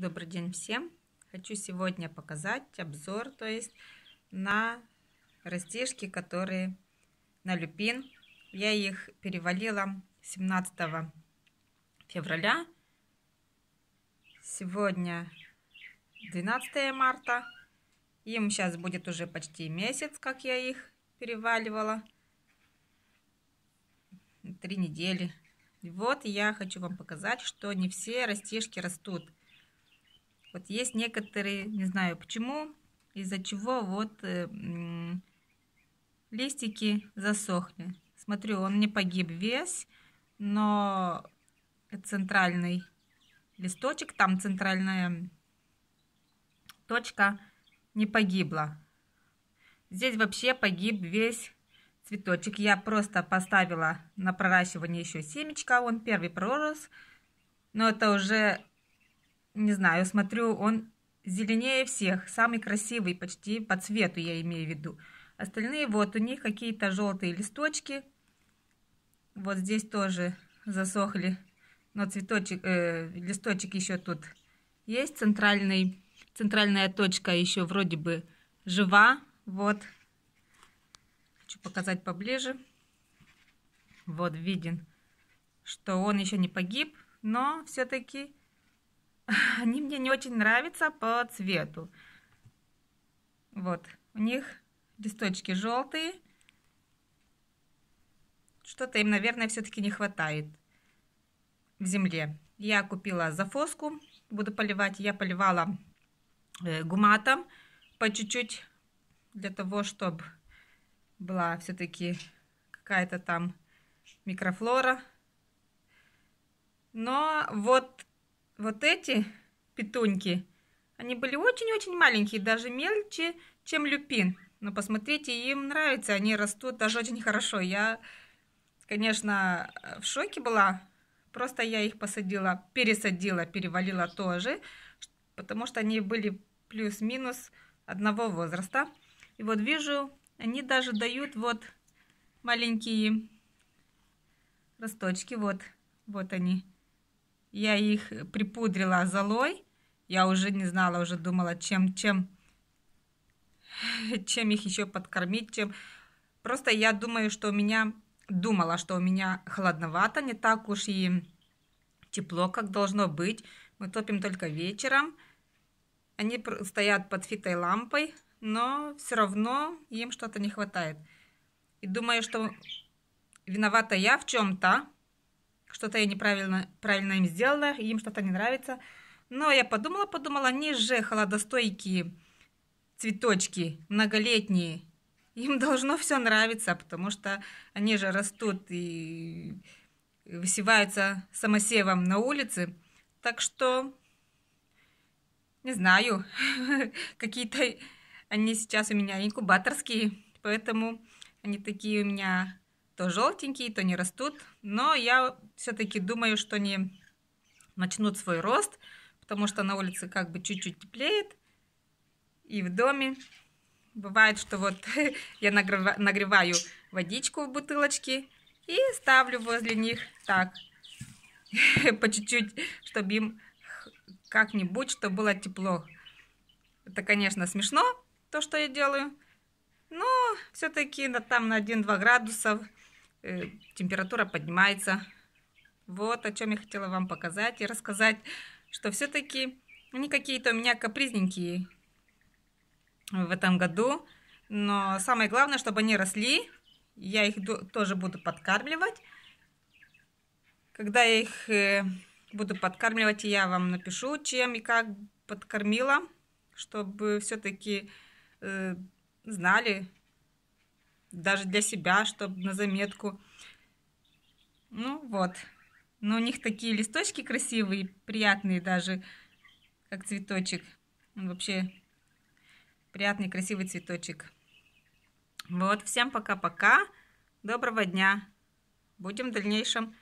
Добрый день всем! Хочу сегодня показать обзор, то есть на растишки, которые на люпин. Я их перевалила 17 февраля. Сегодня 12 марта. Им сейчас будет уже почти месяц, как я их переваливала. Три недели. Вот я хочу вам показать, что не все растишки растут. Вот есть некоторые, не знаю почему, из-за чего вот э, э, листики засохли. Смотрю, он не погиб весь, но центральный листочек, там центральная точка не погибла. Здесь вообще погиб весь цветочек. Я просто поставила на проращивание еще семечко, он первый пророс, но это уже не знаю, смотрю, он зеленее всех, самый красивый почти по цвету, я имею в виду. Остальные вот у них какие-то желтые листочки. Вот здесь тоже засохли, но цветочек, э, листочек еще тут есть центральный. Центральная точка еще вроде бы жива. Вот. Хочу показать поближе. Вот виден, что он еще не погиб, но все-таки Они мне не очень нравятся по цвету. Вот, у них листочки желтые. Что-то им, наверное, все-таки не хватает в земле. Я купила зафоску, буду поливать. Я поливала э, гуматом по чуть-чуть для того, чтобы была все-таки какая-то там микрофлора. Но вот вот эти питоньки, они были очень-очень маленькие, даже мельче, чем люпин. Но посмотрите, им нравится, они растут даже очень хорошо. Я, конечно, в шоке была. Просто я их посадила, пересадила, перевалила тоже, потому что они были плюс-минус одного возраста. И вот вижу, они даже дают вот маленькие росточки, вот, вот они. Я их припудрила золой. Я уже не знала, уже думала, чем, чем, чем их еще подкормить, чем... Просто я думаю, что у меня... Думала, что у меня холодновато, не так уж и тепло, как должно быть. Мы топим только вечером. Они стоят под фитой лампой, но все равно им что-то не хватает. И думаю, что виновата я в чем-то, что-то я неправильно правильно им сделала, им что-то не нравится. Но я подумала, подумала, они же холодостойкие цветочки, многолетние. Им должно все нравиться, потому что они же растут и высеваются самосевом на улице. Так что, не знаю, какие-то они сейчас у меня инкубаторские, поэтому они такие у меня то желтенькие, то не растут. Но я все-таки думаю, что они начнут свой рост, потому что на улице как бы чуть-чуть теплеет. И в доме бывает, что вот я нагреваю водичку в бутылочке и ставлю возле них так, по чуть-чуть, чтобы им как-нибудь, чтобы было тепло. Это, конечно, смешно, то, что я делаю, но все-таки там на 1-2 градусов э, температура поднимается. Вот о чем я хотела вам показать и рассказать, что все-таки они ну, какие-то у меня капризненькие в этом году. Но самое главное, чтобы они росли. Я их тоже буду подкармливать. Когда я их э, буду подкармливать, я вам напишу, чем и как подкормила, чтобы все-таки э, знали, даже для себя, чтобы на заметку. Ну вот. Но у них такие листочки красивые, приятные даже, как цветочек. вообще приятный, красивый цветочек. Вот, всем пока-пока. Доброго дня. Будем в дальнейшем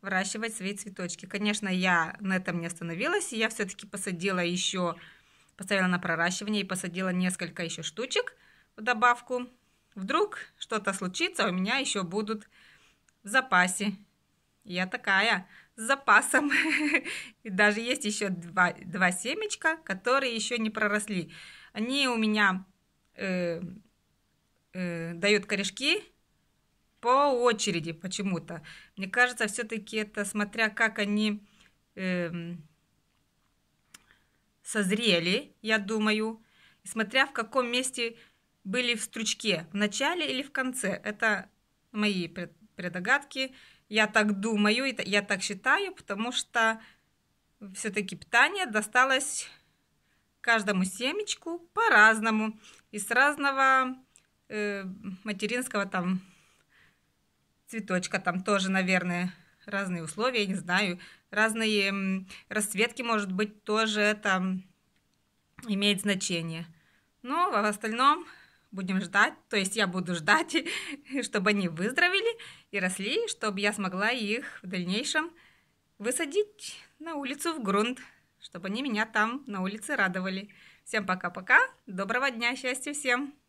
выращивать свои цветочки. Конечно, я на этом не остановилась. и Я все-таки посадила еще, поставила на проращивание и посадила несколько еще штучек в добавку. Вдруг что-то случится, у меня еще будут в запасе. Я такая с запасом. И даже есть еще два, два семечка, которые еще не проросли. Они у меня э, э, дают корешки по очереди почему-то. Мне кажется, все-таки это смотря как они э, созрели, я думаю, смотря в каком месте были в стручке в начале или в конце. Это мои предогадки. Я так думаю, я так считаю, потому что все-таки питание досталось каждому семечку по-разному. и с разного э, материнского там цветочка там тоже, наверное, разные условия, я не знаю, разные расцветки, может быть, тоже это имеет значение. Но в остальном будем ждать, то есть я буду ждать, чтобы они выздоровели и росли, чтобы я смогла их в дальнейшем высадить на улицу в грунт, чтобы они меня там на улице радовали. Всем пока-пока, доброго дня, счастья всем!